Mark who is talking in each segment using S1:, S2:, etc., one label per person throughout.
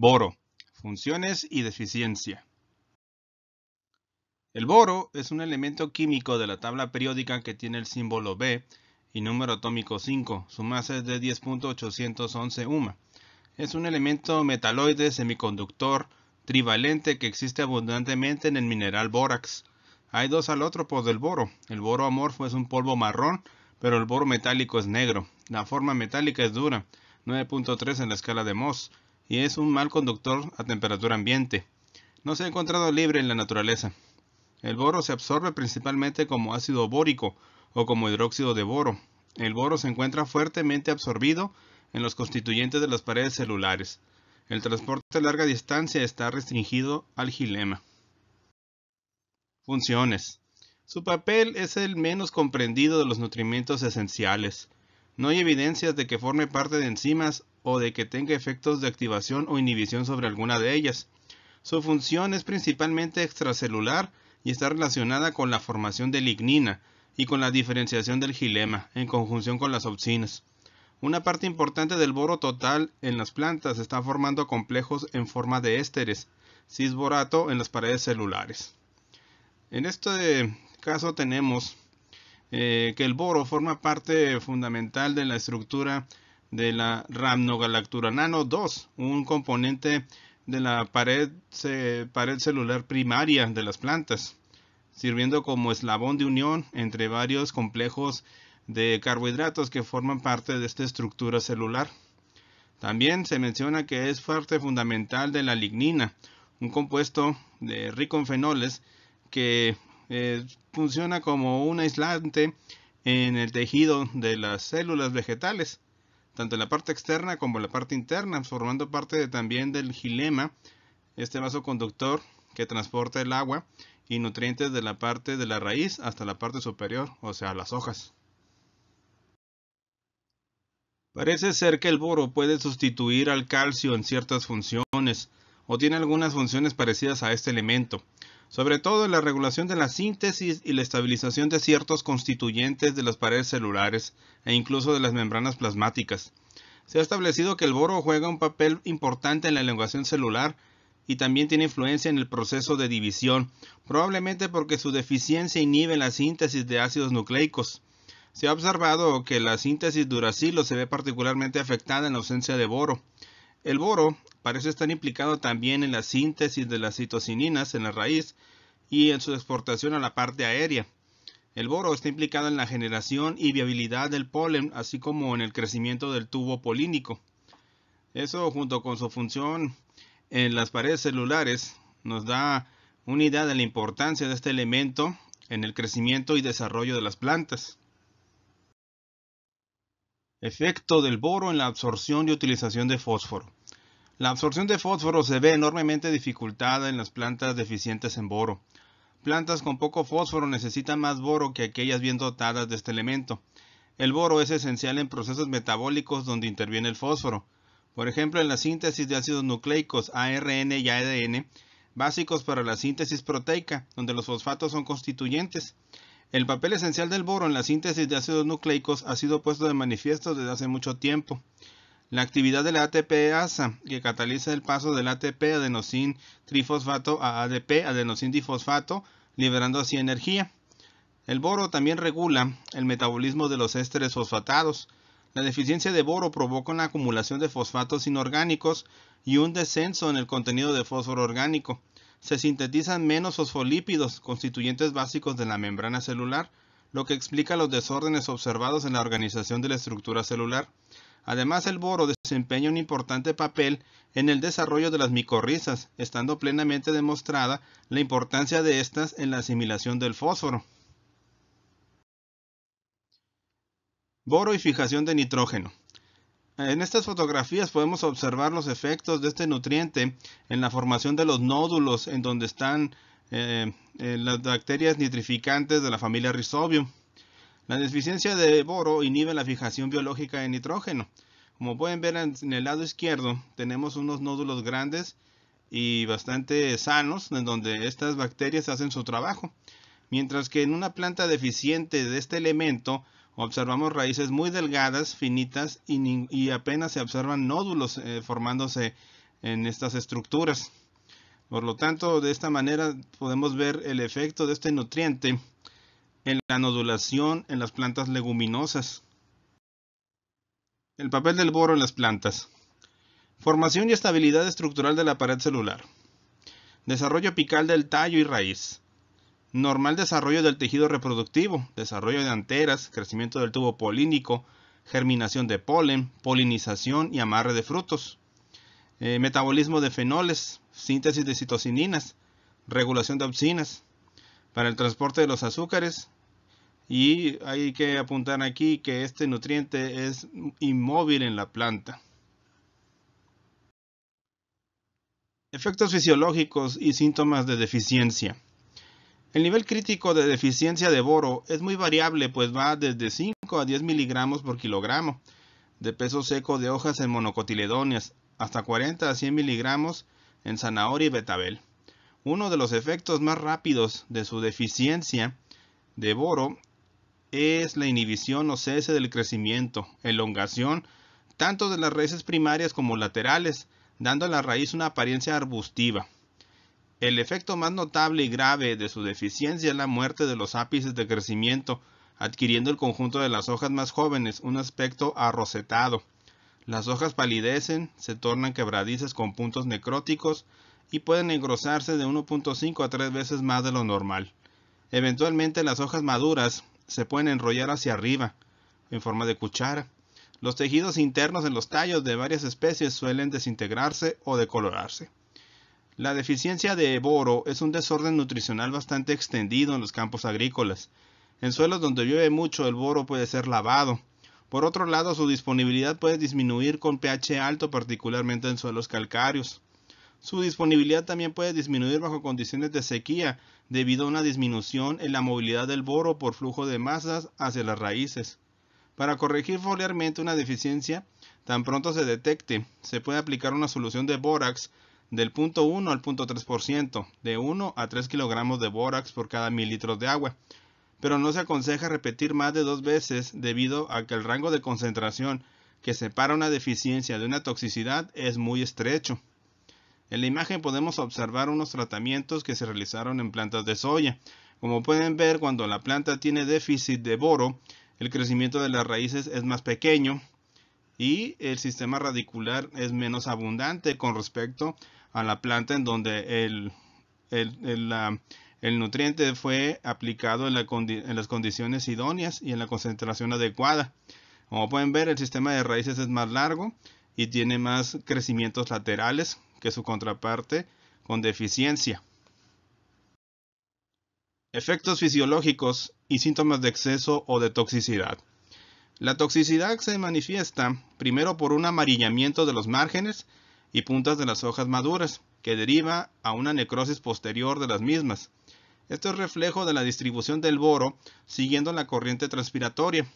S1: Boro, funciones y deficiencia. El boro es un elemento químico de la tabla periódica que tiene el símbolo B y número atómico 5, su masa es de 10.811 UMA. Es un elemento metaloide semiconductor trivalente que existe abundantemente en el mineral bórax. Hay dos alótropos del boro. El boro amorfo es un polvo marrón, pero el boro metálico es negro. La forma metálica es dura, 9.3 en la escala de Mohs y es un mal conductor a temperatura ambiente. No se ha encontrado libre en la naturaleza. El boro se absorbe principalmente como ácido bórico o como hidróxido de boro. El boro se encuentra fuertemente absorbido en los constituyentes de las paredes celulares. El transporte a larga distancia está restringido al gilema. Funciones. Su papel es el menos comprendido de los nutrimientos esenciales. No hay evidencias de que forme parte de enzimas o de que tenga efectos de activación o inhibición sobre alguna de ellas. Su función es principalmente extracelular y está relacionada con la formación de lignina y con la diferenciación del gilema en conjunción con las auxinas. Una parte importante del boro total en las plantas está formando complejos en forma de ésteres, cisborato en las paredes celulares. En este caso tenemos eh, que el boro forma parte fundamental de la estructura de la nano 2, un componente de la pared, pared celular primaria de las plantas, sirviendo como eslabón de unión entre varios complejos de carbohidratos que forman parte de esta estructura celular. También se menciona que es parte fundamental de la lignina, un compuesto de rico en fenoles que eh, funciona como un aislante en el tejido de las células vegetales tanto en la parte externa como en la parte interna, formando parte también del gilema, este vaso conductor que transporta el agua y nutrientes de la parte de la raíz hasta la parte superior, o sea, las hojas. Parece ser que el boro puede sustituir al calcio en ciertas funciones, o tiene algunas funciones parecidas a este elemento sobre todo en la regulación de la síntesis y la estabilización de ciertos constituyentes de las paredes celulares e incluso de las membranas plasmáticas. Se ha establecido que el boro juega un papel importante en la elongación celular y también tiene influencia en el proceso de división, probablemente porque su deficiencia inhibe la síntesis de ácidos nucleicos. Se ha observado que la síntesis de uracilo se ve particularmente afectada en la ausencia de boro. El boro Parece estar implicado también en la síntesis de las citocininas en la raíz y en su exportación a la parte aérea. El boro está implicado en la generación y viabilidad del polen, así como en el crecimiento del tubo polínico. Eso, junto con su función en las paredes celulares, nos da una idea de la importancia de este elemento en el crecimiento y desarrollo de las plantas. Efecto del boro en la absorción y utilización de fósforo. La absorción de fósforo se ve enormemente dificultada en las plantas deficientes en boro. Plantas con poco fósforo necesitan más boro que aquellas bien dotadas de este elemento. El boro es esencial en procesos metabólicos donde interviene el fósforo. Por ejemplo, en la síntesis de ácidos nucleicos ARN y ADN, básicos para la síntesis proteica, donde los fosfatos son constituyentes. El papel esencial del boro en la síntesis de ácidos nucleicos ha sido puesto de manifiesto desde hace mucho tiempo. La actividad de la ATP-ASA, que cataliza el paso del ATP adenosín trifosfato a ADP adenosín difosfato, liberando así energía. El boro también regula el metabolismo de los ésteres fosfatados. La deficiencia de boro provoca una acumulación de fosfatos inorgánicos y un descenso en el contenido de fósforo orgánico. Se sintetizan menos fosfolípidos, constituyentes básicos de la membrana celular, lo que explica los desórdenes observados en la organización de la estructura celular. Además, el boro desempeña un importante papel en el desarrollo de las micorrizas, estando plenamente demostrada la importancia de estas en la asimilación del fósforo. Boro y fijación de nitrógeno. En estas fotografías podemos observar los efectos de este nutriente en la formación de los nódulos en donde están eh, eh, las bacterias nitrificantes de la familia Rhizobium. La deficiencia de boro inhibe la fijación biológica de nitrógeno, como pueden ver en el lado izquierdo tenemos unos nódulos grandes y bastante sanos en donde estas bacterias hacen su trabajo. Mientras que en una planta deficiente de este elemento observamos raíces muy delgadas, finitas y, apenas se observan nódulos eh, formándose en estas estructuras. Por lo tanto, de esta manera podemos ver el efecto de este nutriente en la nodulación en las plantas leguminosas. El papel del boro en las plantas. Formación y estabilidad estructural de la pared celular. Desarrollo apical del tallo y raíz. Normal desarrollo del tejido reproductivo, desarrollo de anteras, crecimiento del tubo polínico, germinación de polen, polinización y amarre de frutos. Eh, metabolismo de fenoles, síntesis de citocininas, regulación de auxinas. Para el transporte de los azúcares, y hay que apuntar aquí que este nutriente es inmóvil en la planta. Efectos fisiológicos y síntomas de deficiencia. El nivel crítico de deficiencia de boro es muy variable, pues va desde 5 a 10 miligramos por kilogramo de peso seco de hojas en monocotiledonias hasta 40 a 100 miligramos en zanahoria y betabel. Uno de los efectos más rápidos de su deficiencia de boro es la inhibición o cese del crecimiento, elongación, tanto de las raíces primarias como laterales, dando a la raíz una apariencia arbustiva. El efecto más notable y grave de su deficiencia es la muerte de los ápices de crecimiento, adquiriendo el conjunto de las hojas más jóvenes un aspecto arrocetado. Las hojas palidecen, se tornan quebradices con puntos necróticos y pueden engrosarse de 1.5 a 3 veces más de lo normal. Eventualmente las hojas maduras se pueden enrollar hacia arriba en forma de cuchara. Los tejidos internos en los tallos de varias especies suelen desintegrarse o decolorarse. La deficiencia de boro es un desorden nutricional bastante extendido en los campos agrícolas. En suelos donde llueve mucho el boro puede ser lavado. Por otro lado, su disponibilidad puede disminuir con pH alto, particularmente en suelos calcáreos. Su disponibilidad también puede disminuir bajo condiciones de sequía, debido a una disminución en la movilidad del boro por flujo de masas hacia las raíces. Para corregir foliarmente una deficiencia, tan pronto se detecte, se puede aplicar una solución de bórax del 0.1 al 0.3%, de 1 a 3 kilogramos de bórax por cada mililitro de agua. Pero no se aconseja repetir más de dos veces debido a que el rango de concentración que separa una deficiencia de una toxicidad es muy estrecho. En la imagen podemos observar unos tratamientos que se realizaron en plantas de soya. Como pueden ver, cuando la planta tiene déficit de boro, el crecimiento de las raíces es más pequeño y el sistema radicular es menos abundante con respecto a la planta en donde el, el, nutriente fue aplicado en las condiciones idóneas y en la concentración adecuada. Como pueden ver, el sistema de raíces es más largo y tiene más crecimientos laterales que su contraparte con deficiencia. Efectos fisiológicos y síntomas de exceso o de toxicidad. La toxicidad se manifiesta primero por un amarillamiento de los márgenes y puntas de las hojas maduras, que deriva a una necrosis posterior de las mismas. Esto es reflejo de la distribución del boro siguiendo la corriente transpiratoria.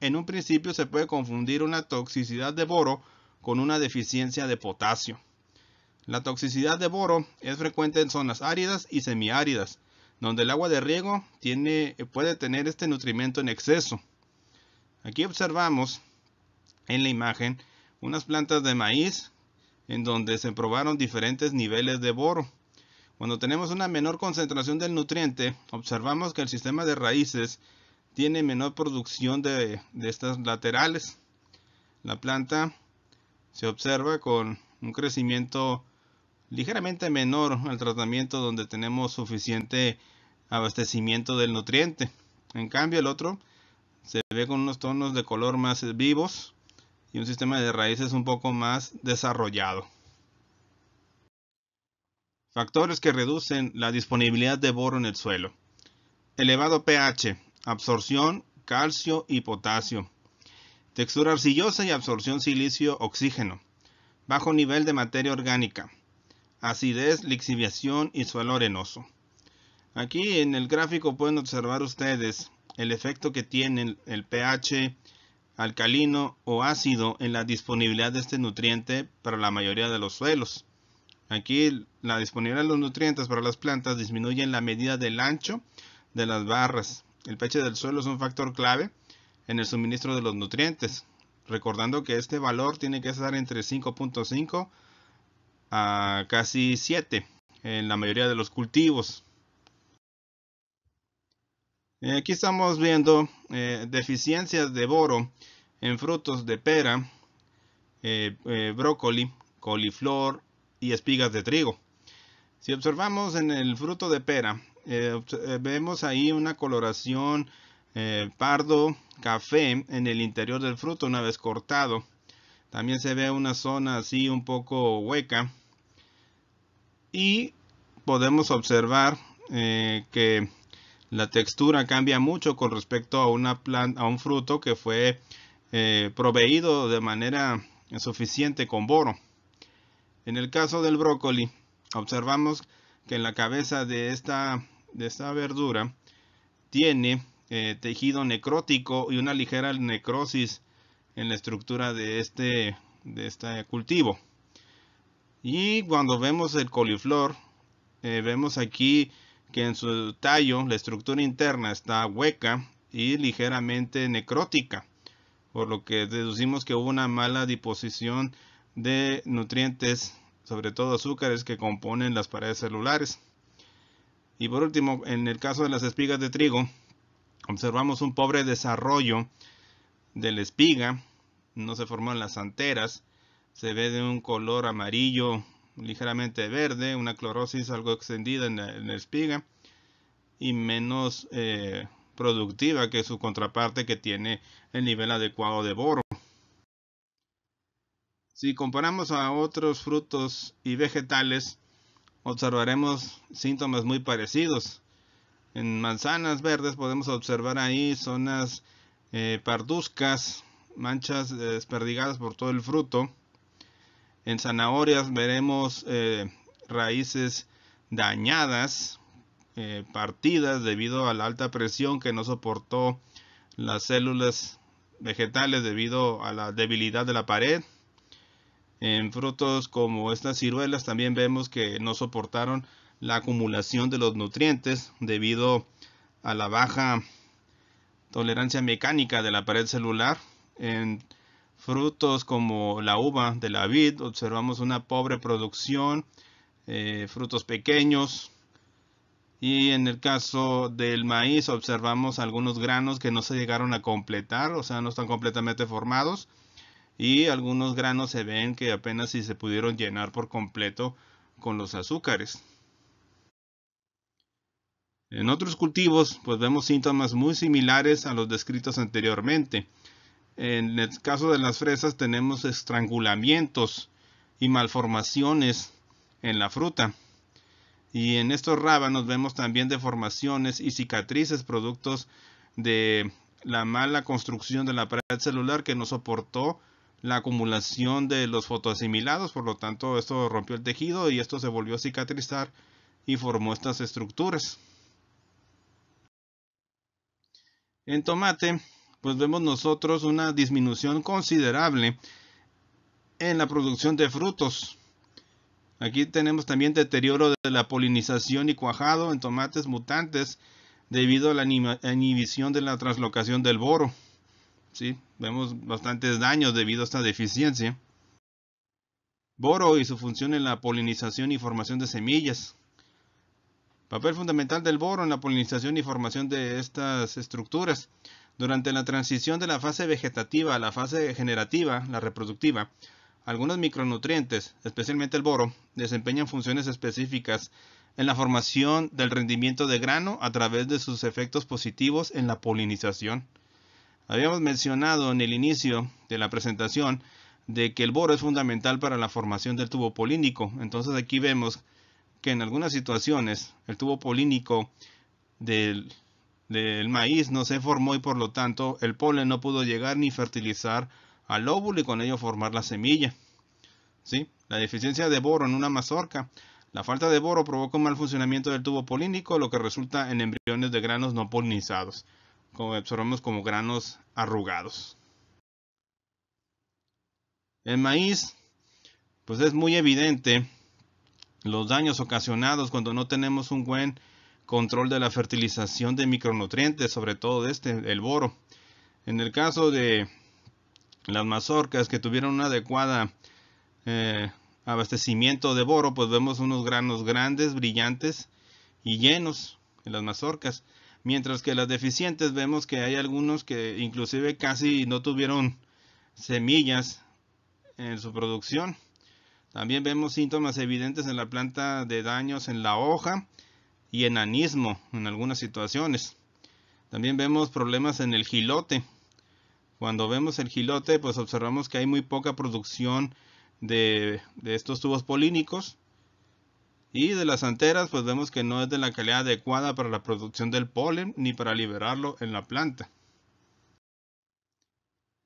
S1: En un principio se puede confundir una toxicidad de boro con una deficiencia de potasio. La toxicidad de boro es frecuente en zonas áridas y semiáridas, donde el agua de riego tiene, puede tener este nutrimento en exceso. Aquí observamos en la imagen unas plantas de maíz en donde se probaron diferentes niveles de boro. Cuando tenemos una menor concentración del nutriente, observamos que el sistema de raíces tiene menor producción de, de estas laterales. La planta se observa con un crecimiento ligeramente menor al tratamiento donde tenemos suficiente abastecimiento del nutriente. En cambio el otro se ve con unos tonos de color más vivos y un sistema de raíces un poco más desarrollado. Factores que reducen la disponibilidad de boro en el suelo. Elevado pH, absorción, calcio y potasio. Textura arcillosa y absorción silicio-oxígeno. Bajo nivel de materia orgánica acidez, lixiviación y suelo arenoso. Aquí en el gráfico pueden observar ustedes el efecto que tiene el pH alcalino o ácido en la disponibilidad de este nutriente para la mayoría de los suelos. Aquí la disponibilidad de los nutrientes para las plantas disminuye en la medida del ancho de las barras. El pH del suelo es un factor clave en el suministro de los nutrientes, recordando que este valor tiene que estar entre 5.5 a casi 7 en la mayoría de los cultivos. Eh, aquí estamos viendo eh, deficiencias de boro en frutos de pera, eh, brócoli, coliflor y espigas de trigo. Si observamos en el fruto de pera, vemos ahí una coloración pardo café en el interior del fruto una vez cortado. También se ve una zona así un poco hueca y podemos observar eh, que la textura cambia mucho con respecto a, un fruto que fue eh, proveído de manera suficiente con boro. En el caso del brócoli, observamos que en la cabeza de esta, verdura tiene eh, tejido necrótico y una ligera necrosis en la estructura de este, este cultivo. Y cuando vemos el coliflor, eh, vemos aquí que en su tallo la estructura interna está hueca y ligeramente necrótica, por lo que deducimos que hubo una mala disposición de nutrientes, sobre todo azúcares que componen las paredes celulares. Y por último, en el caso de las espigas de trigo, observamos un pobre desarrollo de la espiga, no se forman las anteras, se ve de un color amarillo ligeramente verde, una clorosis algo extendida en la, espiga y menos eh, productiva que su contraparte que tiene el nivel adecuado de boro. Si comparamos a otros frutos y vegetales, observaremos síntomas muy parecidos. En manzanas verdes podemos observar ahí zonas eh, parduzcas, manchas eh, desperdigadas por todo el fruto. En zanahorias veremos eh, raíces dañadas, eh, partidas debido a la alta presión que no soportó las células vegetales debido a la debilidad de la pared. En frutos como estas ciruelas también vemos que no soportaron la acumulación de los nutrientes debido a la baja tolerancia mecánica de la pared celular. En frutos como la uva de la vid, observamos una pobre producción, eh, frutos pequeños. Y en el caso del maíz observamos algunos granos que no se llegaron a completar, o sea, no están completamente formados. Y algunos granos se ven que apenas si se pudieron llenar por completo con los azúcares. En otros cultivos, pues vemos síntomas muy similares a los descritos anteriormente. En el caso de las fresas tenemos estrangulamientos y malformaciones en la fruta. Y en estos rábanos vemos también deformaciones y cicatrices productos de la mala construcción de la pared celular que no soportó la acumulación de los fotoasimilados, por lo tanto esto rompió el tejido y esto se volvió a cicatrizar y formó estas estructuras. En tomate pues vemos nosotros una disminución considerable en la producción de frutos. Aquí tenemos también deterioro de la polinización y cuajado en tomates mutantes debido a la inhibición de la translocación del boro. ¿Sí? Vemos bastantes daños debido a esta deficiencia. Boro y su función en la polinización y formación de semillas. Papel fundamental del boro en la polinización y formación de estas estructuras. Durante la transición de la fase vegetativa a la fase generativa, la reproductiva, algunos micronutrientes, especialmente el boro, desempeñan funciones específicas en la formación del rendimiento de grano a través de sus efectos positivos en la polinización. Habíamos mencionado en el inicio de la presentación de que el boro es fundamental para la formación del tubo polínico. Entonces aquí vemos que en algunas situaciones el tubo polínico del del maíz no se formó y por lo tanto el polen no pudo llegar ni fertilizar al óvulo y con ello formar la semilla. ¿Sí? La deficiencia de boro en una mazorca. La falta de boro provoca un mal funcionamiento del tubo polínico, lo que resulta en embriones de granos no polinizados, como observamos como granos arrugados. El maíz, pues es muy evidente los daños ocasionados cuando no tenemos un buen control de la fertilización de micronutrientes, sobre todo de este, el boro. En el caso de las mazorcas que tuvieron un adecuado eh, abastecimiento de boro, pues vemos unos granos grandes, brillantes y llenos en las mazorcas. Mientras que las deficientes vemos que hay algunos que inclusive casi no tuvieron semillas en su producción. También vemos síntomas evidentes en la planta de daños en la hoja y enanismo en algunas situaciones. También vemos problemas en el gilote. Cuando vemos el gilote, pues observamos que hay muy poca producción de, de estos tubos polínicos. Y de las anteras, pues vemos que no es de la calidad adecuada para la producción del polen ni para liberarlo en la planta.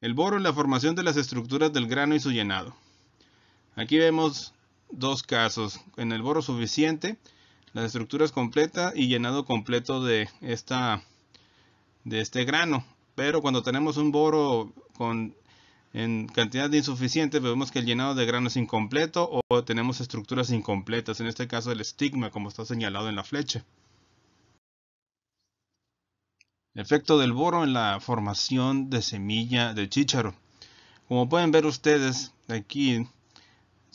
S1: El boro en la formación de las estructuras del grano y su llenado. Aquí vemos dos casos. En el boro suficiente, estructura es completa y llenado completo de esta de este grano pero cuando tenemos un boro con en cantidad insuficiente pues vemos que el llenado de grano es incompleto o tenemos estructuras incompletas en este caso el estigma como está señalado en la flecha efecto del boro en la formación de semilla de chícharo como pueden ver ustedes aquí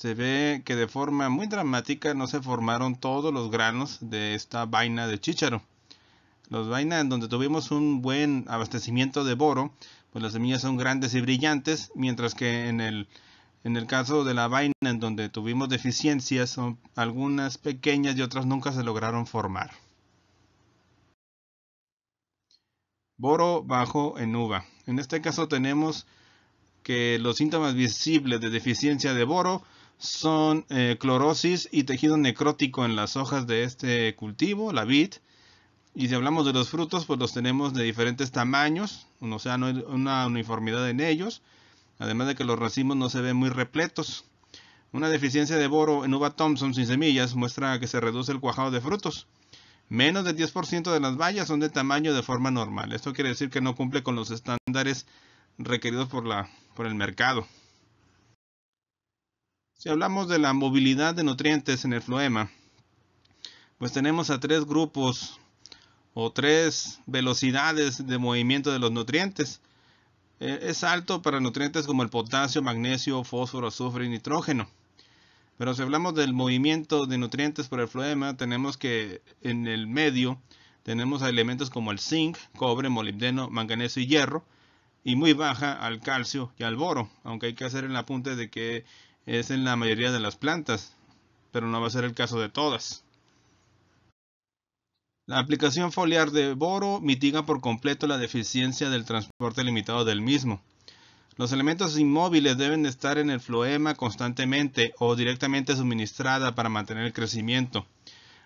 S1: se ve que de forma muy dramática no se formaron todos los granos de esta vaina de chícharo. Las vainas en donde tuvimos un buen abastecimiento de boro, pues las semillas son grandes y brillantes, mientras que en el, en el caso de la vaina en donde tuvimos deficiencias, son algunas pequeñas y otras nunca se lograron formar. Boro bajo en uva. En este caso tenemos que los síntomas visibles de deficiencia de boro son eh, clorosis y tejido necrótico en las hojas de este cultivo, la vid. Y si hablamos de los frutos, pues los tenemos de diferentes tamaños, o sea, no hay una uniformidad en ellos, además de que los racimos no se ven muy repletos. Una deficiencia de boro en uva Thompson sin semillas muestra que se reduce el cuajado de frutos. Menos del 10% de las bayas son de tamaño de forma normal. Esto quiere decir que no cumple con los estándares requeridos por el mercado. Si hablamos de la movilidad de nutrientes en el floema, pues tenemos a tres grupos o tres velocidades de movimiento de los nutrientes. E, es alto para nutrientes como el potasio, magnesio, fósforo, azufre y nitrógeno. Pero si hablamos del movimiento de nutrientes por el floema, tenemos que en el medio tenemos a elementos como el zinc, cobre, molibdeno, manganeso y hierro, y muy baja al calcio y al boro, aunque hay que hacer el apunte de que es en la mayoría de las plantas, pero no va a ser el caso de todas. La aplicación foliar de boro mitiga por completo la deficiencia del transporte limitado del mismo. Los elementos inmóviles deben estar en el floema constantemente o directamente suministrada para mantener el crecimiento.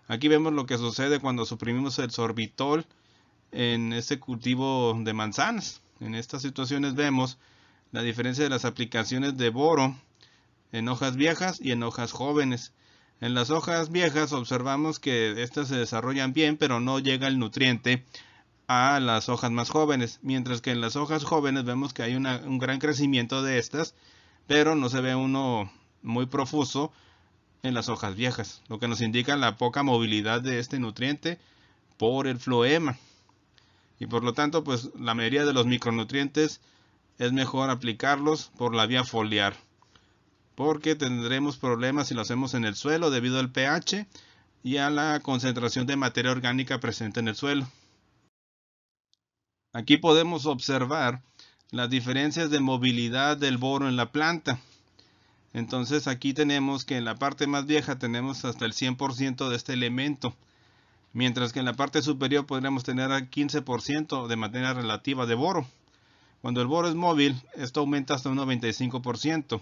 S1: Aquí vemos lo que sucede cuando suprimimos el sorbitol en este cultivo de manzanas. En estas situaciones vemos la diferencia de las aplicaciones de boro en hojas viejas y en hojas jóvenes. En las hojas viejas observamos que estas se desarrollan bien, pero no llega el nutriente a las hojas más jóvenes, mientras que en las hojas jóvenes vemos que hay un gran crecimiento de estas, pero no se ve uno muy profuso en las hojas viejas, lo que nos indica la poca movilidad de este nutriente por el floema. Y por lo tanto, pues la mayoría de los micronutrientes es mejor aplicarlos por la vía foliar porque tendremos problemas si lo hacemos en el suelo debido al pH y a la concentración de materia orgánica presente en el suelo. Aquí podemos observar las diferencias de movilidad del boro en la planta. Entonces aquí tenemos que en la parte más vieja tenemos hasta el 100% de este elemento, mientras que en la parte superior podríamos tener al 15% de materia relativa de boro. Cuando el boro es móvil, esto aumenta hasta un 95%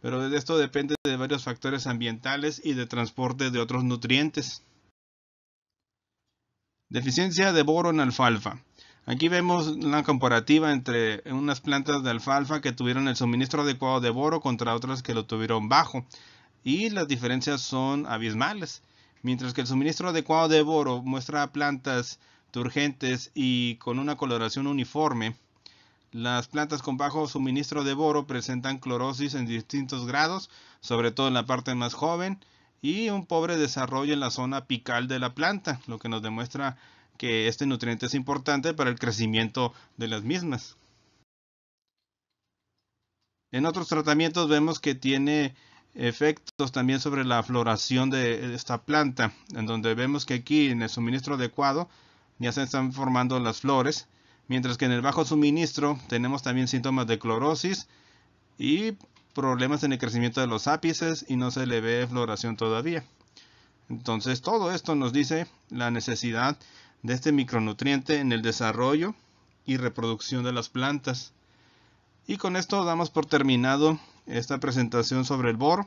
S1: pero de esto depende de varios factores ambientales y de transporte de otros nutrientes. Deficiencia de boro en alfalfa. Aquí vemos la comparativa entre unas plantas de alfalfa que tuvieron el suministro adecuado de boro contra otras que lo tuvieron bajo, y las diferencias son abismales. Mientras que el suministro adecuado de boro muestra plantas turgentes y con una coloración uniforme, las plantas con bajo suministro de boro presentan clorosis en distintos grados, sobre todo en la parte más joven, y un pobre desarrollo en la zona apical de la planta, lo que nos demuestra que este nutriente es importante para el crecimiento de las mismas. En otros tratamientos vemos que tiene efectos también sobre la floración de esta planta, en donde vemos que aquí en el suministro adecuado ya se están formando las flores Mientras que en el bajo suministro tenemos también síntomas de clorosis y problemas en el crecimiento de los ápices y no se le ve floración todavía. Entonces todo esto nos dice la necesidad de este micronutriente en el desarrollo y reproducción de las plantas. Y con esto damos por terminado esta presentación sobre el bor.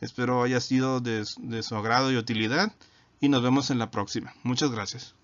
S1: Espero haya sido de, de su agrado y utilidad y nos vemos en la próxima. Muchas gracias.